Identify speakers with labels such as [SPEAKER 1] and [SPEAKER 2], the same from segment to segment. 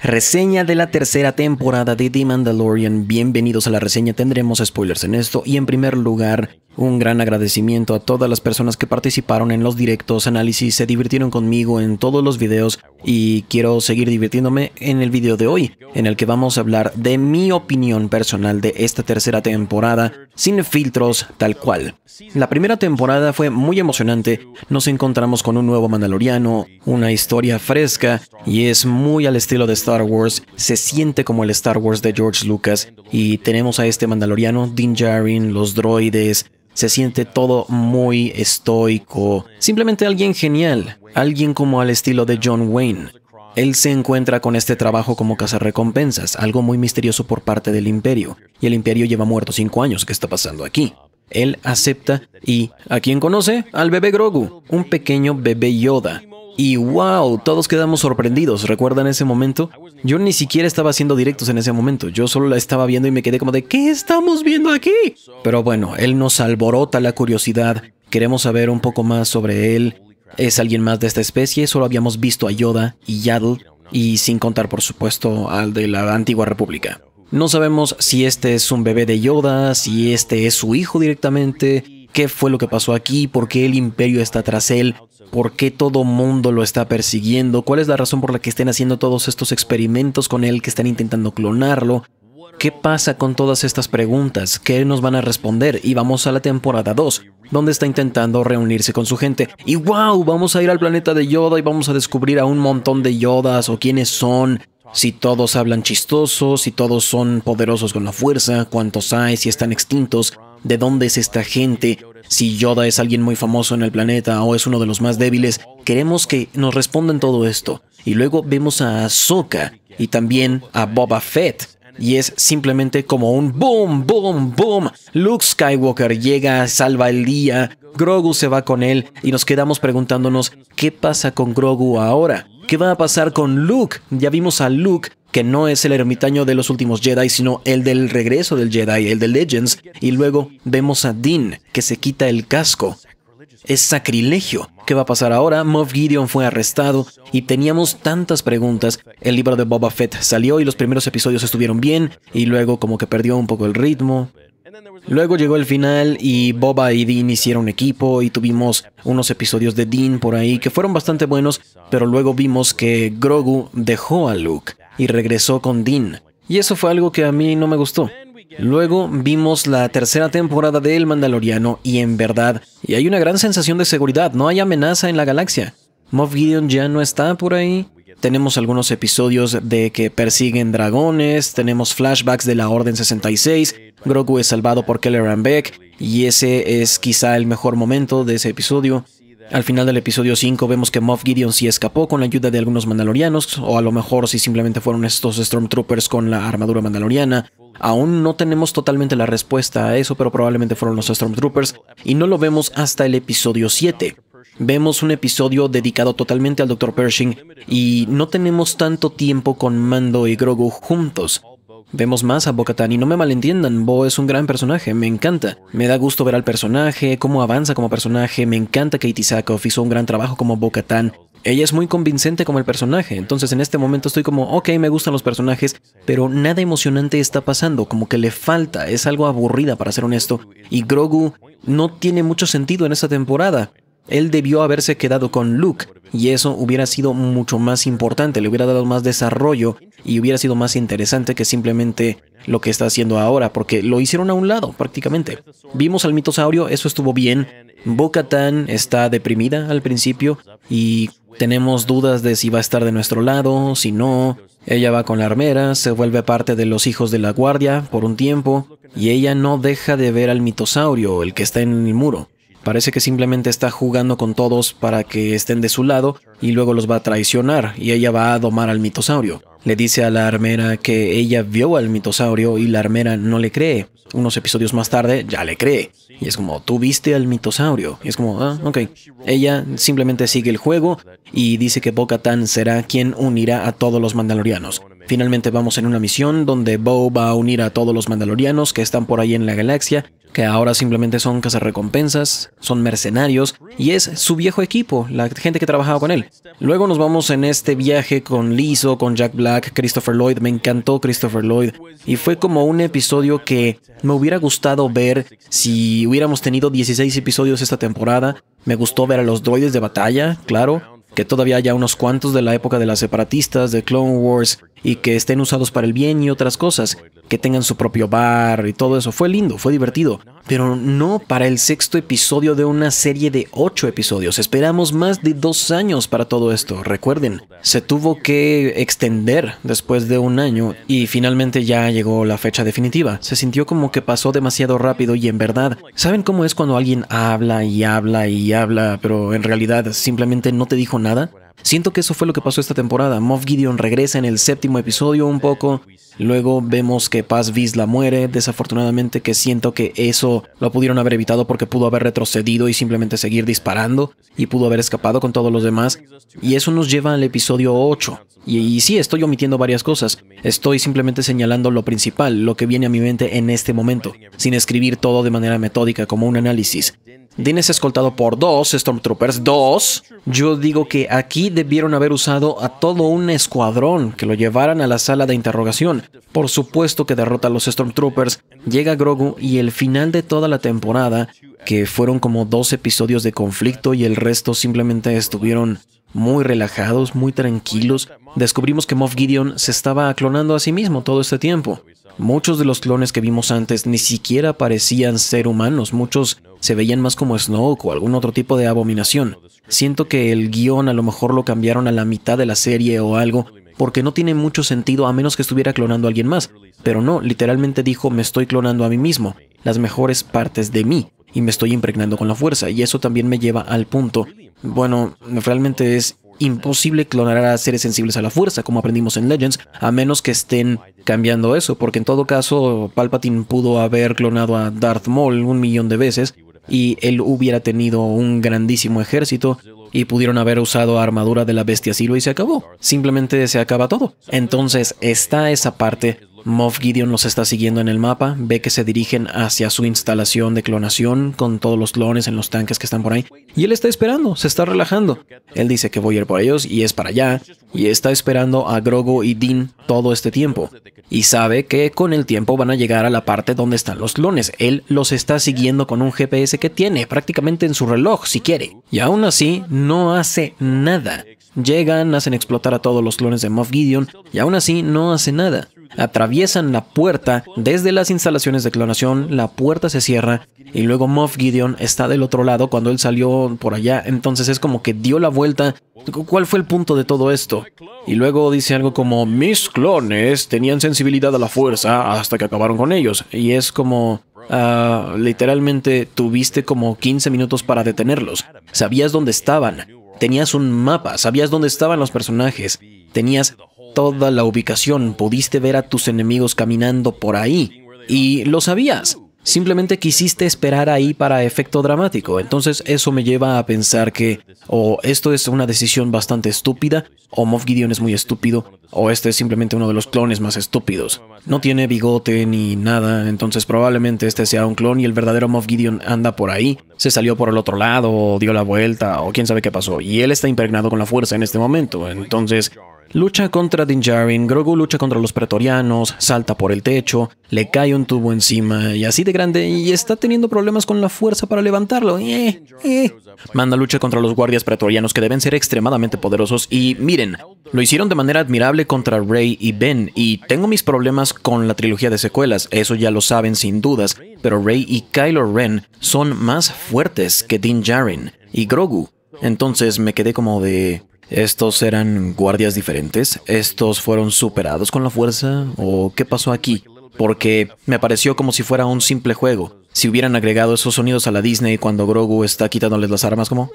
[SPEAKER 1] Reseña de la tercera temporada de The Mandalorian. Bienvenidos a la reseña. Tendremos spoilers en esto. Y en primer lugar, un gran agradecimiento a todas las personas que participaron en los directos, análisis, se divirtieron conmigo en todos los videos y quiero seguir divirtiéndome en el video de hoy, en el que vamos a hablar de mi opinión personal de esta tercera temporada, sin filtros tal cual. La primera temporada fue muy emocionante, nos encontramos con un nuevo mandaloriano, una historia fresca y es muy al estilo de Star Wars, se siente como el Star Wars de George Lucas y tenemos a este mandaloriano, Din Djarin, los droides, se siente todo muy estoico. Simplemente alguien genial, alguien como al estilo de John Wayne. Él se encuentra con este trabajo como recompensas, algo muy misterioso por parte del imperio. Y el imperio lleva muerto cinco años, ¿qué está pasando aquí? Él acepta y ¿a quién conoce? Al bebé Grogu, un pequeño bebé Yoda, y wow, todos quedamos sorprendidos, ¿recuerdan ese momento? Yo ni siquiera estaba haciendo directos en ese momento, yo solo la estaba viendo y me quedé como de ¿qué estamos viendo aquí? Pero bueno, él nos alborota la curiosidad, queremos saber un poco más sobre él. Es alguien más de esta especie, solo habíamos visto a Yoda y Yaddle, y sin contar por supuesto al de la antigua república. No sabemos si este es un bebé de Yoda, si este es su hijo directamente, qué fue lo que pasó aquí, por qué el imperio está tras él, por qué todo mundo lo está persiguiendo, cuál es la razón por la que estén haciendo todos estos experimentos con él, que están intentando clonarlo. ¿Qué pasa con todas estas preguntas? ¿Qué nos van a responder? Y vamos a la temporada 2, donde está intentando reunirse con su gente. Y wow, vamos a ir al planeta de Yoda y vamos a descubrir a un montón de Yodas o quiénes son si todos hablan chistosos, si todos son poderosos con la fuerza, cuántos hay, si están extintos, de dónde es esta gente, si Yoda es alguien muy famoso en el planeta o es uno de los más débiles, queremos que nos respondan todo esto. Y luego vemos a Ahsoka y también a Boba Fett. Y es simplemente como un boom, boom, boom. Luke Skywalker llega, salva el día, Grogu se va con él y nos quedamos preguntándonos qué pasa con Grogu ahora. ¿Qué va a pasar con Luke? Ya vimos a Luke que no es el ermitaño de los últimos Jedi, sino el del regreso del Jedi, el de Legends, y luego vemos a Dean, que se quita el casco. Es sacrilegio. ¿Qué va a pasar ahora? Moff Gideon fue arrestado y teníamos tantas preguntas. El libro de Boba Fett salió y los primeros episodios estuvieron bien, y luego como que perdió un poco el ritmo. Luego llegó el final y Boba y Dean hicieron equipo y tuvimos unos episodios de Dean por ahí que fueron bastante buenos, pero luego vimos que Grogu dejó a Luke y regresó con Dean. Y eso fue algo que a mí no me gustó. Luego vimos la tercera temporada de El Mandaloriano y en verdad, y hay una gran sensación de seguridad, no hay amenaza en la galaxia. Moff Gideon ya no está por ahí, tenemos algunos episodios de que persiguen dragones, tenemos flashbacks de la Orden 66, Grogu es salvado por Keller and Beck, y ese es quizá el mejor momento de ese episodio. Al final del episodio 5 vemos que Moff Gideon sí escapó con la ayuda de algunos mandalorianos, o a lo mejor si simplemente fueron estos Stormtroopers con la armadura mandaloriana. Aún no tenemos totalmente la respuesta a eso, pero probablemente fueron los Stormtroopers, y no lo vemos hasta el episodio 7. Vemos un episodio dedicado totalmente al Dr. Pershing y no tenemos tanto tiempo con Mando y Grogu juntos. Vemos más a Bo-Katan, y no me malentiendan, Bo es un gran personaje, me encanta. Me da gusto ver al personaje, cómo avanza como personaje, me encanta Katie Sackhoff, hizo un gran trabajo como Bo-Katan. Ella es muy convincente como el personaje, entonces en este momento estoy como, ok, me gustan los personajes, pero nada emocionante está pasando, como que le falta, es algo aburrida para ser honesto, y Grogu no tiene mucho sentido en esta temporada. Él debió haberse quedado con Luke y eso hubiera sido mucho más importante, le hubiera dado más desarrollo y hubiera sido más interesante que simplemente lo que está haciendo ahora, porque lo hicieron a un lado prácticamente. Vimos al mitosaurio, eso estuvo bien. bo está deprimida al principio y tenemos dudas de si va a estar de nuestro lado, si no. Ella va con la armera, se vuelve parte de los hijos de la guardia por un tiempo y ella no deja de ver al mitosaurio, el que está en el muro. Parece que simplemente está jugando con todos para que estén de su lado y luego los va a traicionar y ella va a domar al mitosaurio. Le dice a la armera que ella vio al mitosaurio y la armera no le cree. Unos episodios más tarde ya le cree. Y es como, tú viste al mitosaurio. Y es como, ah, ok. Ella simplemente sigue el juego y dice que bo será quien unirá a todos los mandalorianos. Finalmente vamos en una misión donde Bo va a unir a todos los mandalorianos que están por ahí en la galaxia que ahora simplemente son cazarrecompensas, son mercenarios, y es su viejo equipo, la gente que trabajaba con él. Luego nos vamos en este viaje con Lizzo, con Jack Black, Christopher Lloyd, me encantó Christopher Lloyd, y fue como un episodio que me hubiera gustado ver si hubiéramos tenido 16 episodios esta temporada. Me gustó ver a los droides de batalla, claro, que todavía haya unos cuantos de la época de las separatistas, de Clone Wars, y que estén usados para el bien y otras cosas que tengan su propio bar y todo eso. Fue lindo, fue divertido, pero no para el sexto episodio de una serie de ocho episodios. Esperamos más de dos años para todo esto. Recuerden, se tuvo que extender después de un año y finalmente ya llegó la fecha definitiva. Se sintió como que pasó demasiado rápido y en verdad, ¿saben cómo es cuando alguien habla y habla y habla, pero en realidad simplemente no te dijo nada? Siento que eso fue lo que pasó esta temporada. Moff Gideon regresa en el séptimo episodio un poco, luego vemos que Paz la muere, desafortunadamente que siento que eso lo pudieron haber evitado porque pudo haber retrocedido y simplemente seguir disparando y pudo haber escapado con todos los demás. Y eso nos lleva al episodio 8. y sí, estoy omitiendo varias cosas, estoy simplemente señalando lo principal, lo que viene a mi mente en este momento, sin escribir todo de manera metódica como un análisis. Dean es escoltado por dos Stormtroopers, dos. Yo digo que aquí debieron haber usado a todo un escuadrón que lo llevaran a la sala de interrogación. Por supuesto que derrota a los Stormtroopers, llega Grogu y el final de toda la temporada, que fueron como dos episodios de conflicto y el resto simplemente estuvieron muy relajados, muy tranquilos. Descubrimos que Moff Gideon se estaba clonando a sí mismo todo este tiempo. Muchos de los clones que vimos antes ni siquiera parecían ser humanos, muchos se veían más como Snoke o algún otro tipo de abominación. Siento que el guión a lo mejor lo cambiaron a la mitad de la serie o algo, porque no tiene mucho sentido a menos que estuviera clonando a alguien más. Pero no, literalmente dijo me estoy clonando a mí mismo, las mejores partes de mí, y me estoy impregnando con la fuerza, y eso también me lleva al punto. Bueno, realmente es imposible clonar a seres sensibles a la fuerza, como aprendimos en Legends, a menos que estén cambiando eso, porque en todo caso Palpatine pudo haber clonado a Darth Maul un millón de veces y él hubiera tenido un grandísimo ejército y pudieron haber usado armadura de la bestia Silo y se acabó. Simplemente se acaba todo. Entonces está esa parte Moff Gideon los está siguiendo en el mapa, ve que se dirigen hacia su instalación de clonación con todos los clones en los tanques que están por ahí. Y él está esperando, se está relajando. Él dice que voy a ir por ellos y es para allá. Y está esperando a Grogo y Dean todo este tiempo. Y sabe que con el tiempo van a llegar a la parte donde están los clones. Él los está siguiendo con un GPS que tiene prácticamente en su reloj si quiere. Y aún así no hace nada. Llegan, hacen explotar a todos los clones de Moff Gideon y aún así no hace nada. Atraviesan la puerta desde las instalaciones de clonación, la puerta se cierra y luego Moff Gideon está del otro lado cuando él salió por allá, entonces es como que dio la vuelta. ¿Cuál fue el punto de todo esto? Y luego dice algo como, mis clones tenían sensibilidad a la fuerza hasta que acabaron con ellos. Y es como, ah, literalmente tuviste como 15 minutos para detenerlos. Sabías dónde estaban. Tenías un mapa, sabías dónde estaban los personajes, tenías toda la ubicación, pudiste ver a tus enemigos caminando por ahí y lo sabías. Simplemente quisiste esperar ahí para efecto dramático. Entonces eso me lleva a pensar que o esto es una decisión bastante estúpida, o Moff Gideon es muy estúpido, o este es simplemente uno de los clones más estúpidos. No tiene bigote ni nada, entonces probablemente este sea un clon y el verdadero Moff Gideon anda por ahí, se salió por el otro lado, o dio la vuelta, o quién sabe qué pasó. Y él está impregnado con la fuerza en este momento, entonces Lucha contra Dinjarin, Grogu lucha contra los pretorianos, salta por el techo, le cae un tubo encima y así de grande y está teniendo problemas con la fuerza para levantarlo. Eh, eh. Manda lucha contra los guardias pretorianos que deben ser extremadamente poderosos y miren, lo hicieron de manera admirable contra Rey y Ben y tengo mis problemas con la trilogía de secuelas, eso ya lo saben sin dudas, pero Rey y Kylo Ren son más fuertes que Dinjarin y Grogu. Entonces me quedé como de... ¿Estos eran guardias diferentes? ¿Estos fueron superados con la fuerza? ¿O qué pasó aquí? Porque me pareció como si fuera un simple juego. Si hubieran agregado esos sonidos a la Disney cuando Grogu está quitándoles las armas como...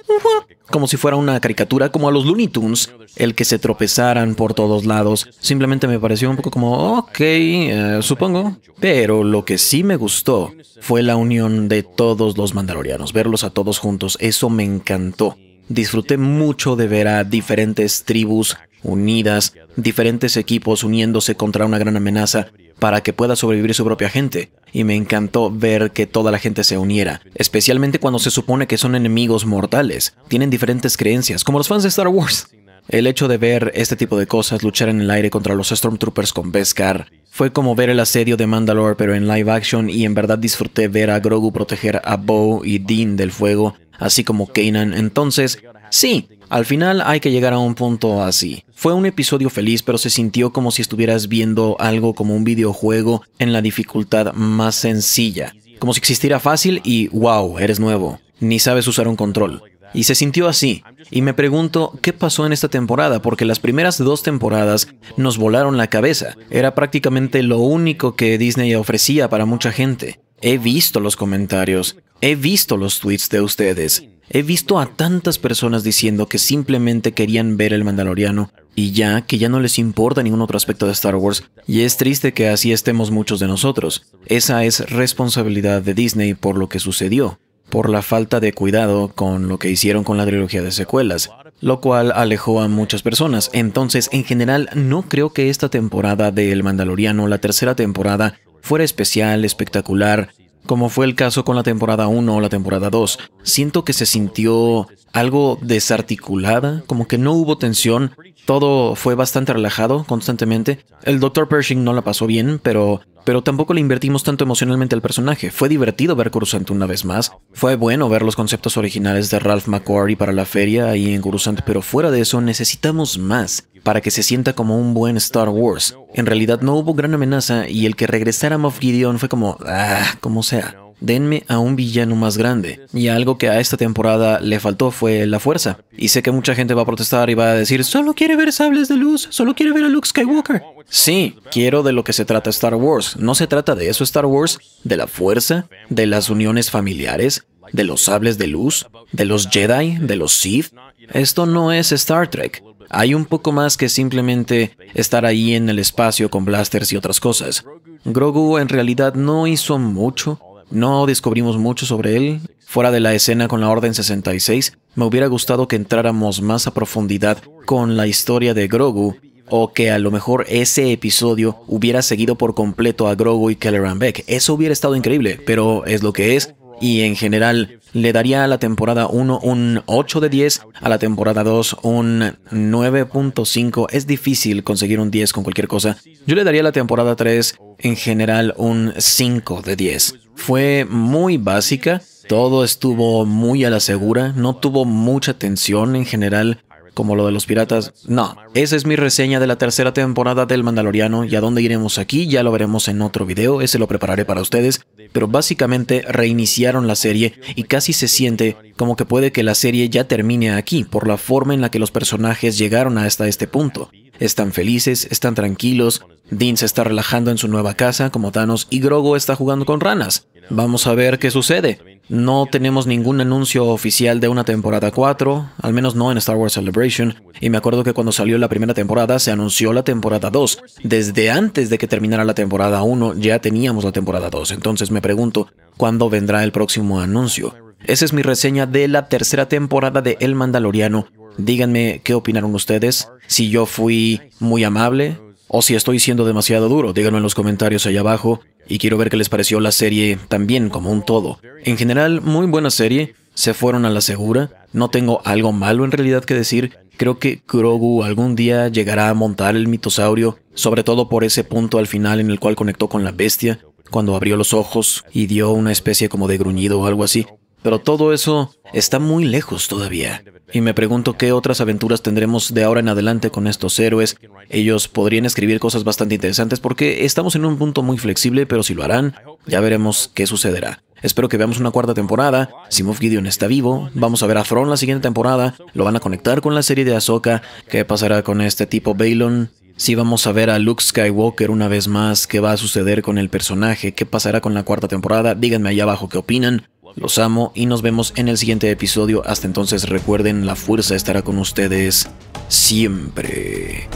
[SPEAKER 1] Como si fuera una caricatura, como a los Looney Tunes, el que se tropezaran por todos lados. Simplemente me pareció un poco como, ok, eh, supongo. Pero lo que sí me gustó fue la unión de todos los mandalorianos, verlos a todos juntos, eso me encantó. Disfruté mucho de ver a diferentes tribus unidas, diferentes equipos uniéndose contra una gran amenaza para que pueda sobrevivir su propia gente. Y me encantó ver que toda la gente se uniera, especialmente cuando se supone que son enemigos mortales, tienen diferentes creencias, como los fans de Star Wars. El hecho de ver este tipo de cosas, luchar en el aire contra los Stormtroopers con Beskar, fue como ver el asedio de Mandalore pero en live action y en verdad disfruté ver a Grogu proteger a Bo y Dean del fuego así como Kanan. Entonces, sí, al final hay que llegar a un punto así. Fue un episodio feliz, pero se sintió como si estuvieras viendo algo como un videojuego en la dificultad más sencilla. Como si existiera fácil y wow, eres nuevo. Ni sabes usar un control. Y se sintió así. Y me pregunto, ¿qué pasó en esta temporada? Porque las primeras dos temporadas nos volaron la cabeza. Era prácticamente lo único que Disney ofrecía para mucha gente. He visto los comentarios, he visto los tweets de ustedes, he visto a tantas personas diciendo que simplemente querían ver el Mandaloriano y ya que ya no les importa ningún otro aspecto de Star Wars, y es triste que así estemos muchos de nosotros. Esa es responsabilidad de Disney por lo que sucedió, por la falta de cuidado con lo que hicieron con la trilogía de secuelas, lo cual alejó a muchas personas. Entonces, en general, no creo que esta temporada de El Mandaloriano, la tercera temporada, fuera especial, espectacular, como fue el caso con la temporada 1 o la temporada 2. Siento que se sintió algo desarticulada, como que no hubo tensión, todo fue bastante relajado constantemente. El Dr. Pershing no la pasó bien, pero, pero tampoco le invertimos tanto emocionalmente al personaje. Fue divertido ver Coruscant una vez más, fue bueno ver los conceptos originales de Ralph McQuarrie para la feria ahí en Coruscant, pero fuera de eso necesitamos más para que se sienta como un buen Star Wars. En realidad no hubo gran amenaza y el que regresara Moff Gideon fue como, ah, como sea. Denme a un villano más grande. Y algo que a esta temporada le faltó fue la fuerza. Y sé que mucha gente va a protestar y va a decir, solo quiere ver sables de luz, solo quiere ver a Luke Skywalker. Sí, quiero de lo que se trata Star Wars. No se trata de eso Star Wars, de la fuerza, de las uniones familiares, de los sables de luz, de los Jedi, de los Sith. Esto no es Star Trek. Hay un poco más que simplemente estar ahí en el espacio con blasters y otras cosas. Grogu en realidad no hizo mucho, no descubrimos mucho sobre él. Fuera de la escena con la Orden 66, me hubiera gustado que entráramos más a profundidad con la historia de Grogu o que a lo mejor ese episodio hubiera seguido por completo a Grogu y Kelleran Beck. Eso hubiera estado increíble, pero es lo que es y en general le daría a la temporada 1 un 8 de 10, a la temporada 2 un 9.5. Es difícil conseguir un 10 con cualquier cosa. Yo le daría a la temporada 3 en general un 5 de 10. Fue muy básica, todo estuvo muy a la segura, no tuvo mucha tensión en general, como lo de los piratas. No, esa es mi reseña de la tercera temporada del Mandaloriano y a dónde iremos aquí ya lo veremos en otro video, ese lo prepararé para ustedes, pero básicamente reiniciaron la serie y casi se siente como que puede que la serie ya termine aquí por la forma en la que los personajes llegaron hasta este punto. Están felices, están tranquilos, Dean se está relajando en su nueva casa como Thanos y Grogo está jugando con ranas. Vamos a ver qué sucede. No tenemos ningún anuncio oficial de una temporada 4, al menos no en Star Wars Celebration, y me acuerdo que cuando salió la primera temporada se anunció la temporada 2. Desde antes de que terminara la temporada 1 ya teníamos la temporada 2, entonces me pregunto, ¿cuándo vendrá el próximo anuncio? Esa es mi reseña de la tercera temporada de El Mandaloriano. Díganme qué opinaron ustedes, si yo fui muy amable o si estoy siendo demasiado duro, díganlo en los comentarios allá abajo. Y quiero ver qué les pareció la serie también como un todo. En general, muy buena serie, se fueron a la segura, no tengo algo malo en realidad que decir, creo que Grogu algún día llegará a montar el mitosaurio, sobre todo por ese punto al final en el cual conectó con la bestia, cuando abrió los ojos y dio una especie como de gruñido o algo así. Pero todo eso está muy lejos todavía. Y me pregunto qué otras aventuras tendremos de ahora en adelante con estos héroes. Ellos podrían escribir cosas bastante interesantes porque estamos en un punto muy flexible, pero si lo harán, ya veremos qué sucederá. Espero que veamos una cuarta temporada. Si Moff Gideon está vivo, vamos a ver a Fron la siguiente temporada. Lo van a conectar con la serie de Ahsoka. ¿Qué pasará con este tipo Balon? Si vamos a ver a Luke Skywalker una vez más, ¿qué va a suceder con el personaje? ¿Qué pasará con la cuarta temporada? Díganme ahí abajo qué opinan. Los amo y nos vemos en el siguiente episodio. Hasta entonces recuerden, la fuerza estará con ustedes siempre.